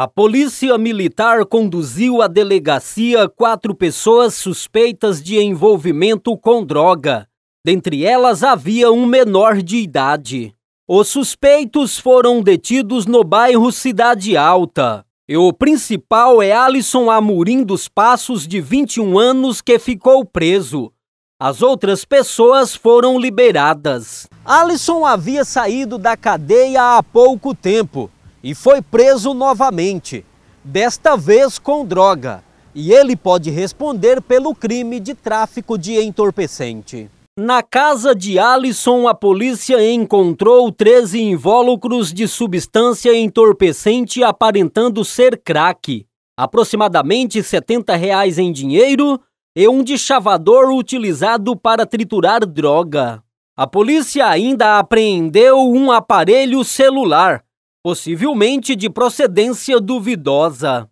A polícia militar conduziu à delegacia quatro pessoas suspeitas de envolvimento com droga. Dentre elas havia um menor de idade. Os suspeitos foram detidos no bairro Cidade Alta. E o principal é Alisson Amorim dos Passos, de 21 anos, que ficou preso. As outras pessoas foram liberadas. Alisson havia saído da cadeia há pouco tempo e foi preso novamente, desta vez com droga, e ele pode responder pelo crime de tráfico de entorpecente. Na casa de Alisson, a polícia encontrou 13 invólucros de substância entorpecente aparentando ser crack, aproximadamente 70 reais em dinheiro e um de utilizado para triturar droga. A polícia ainda apreendeu um aparelho celular, possivelmente de procedência duvidosa.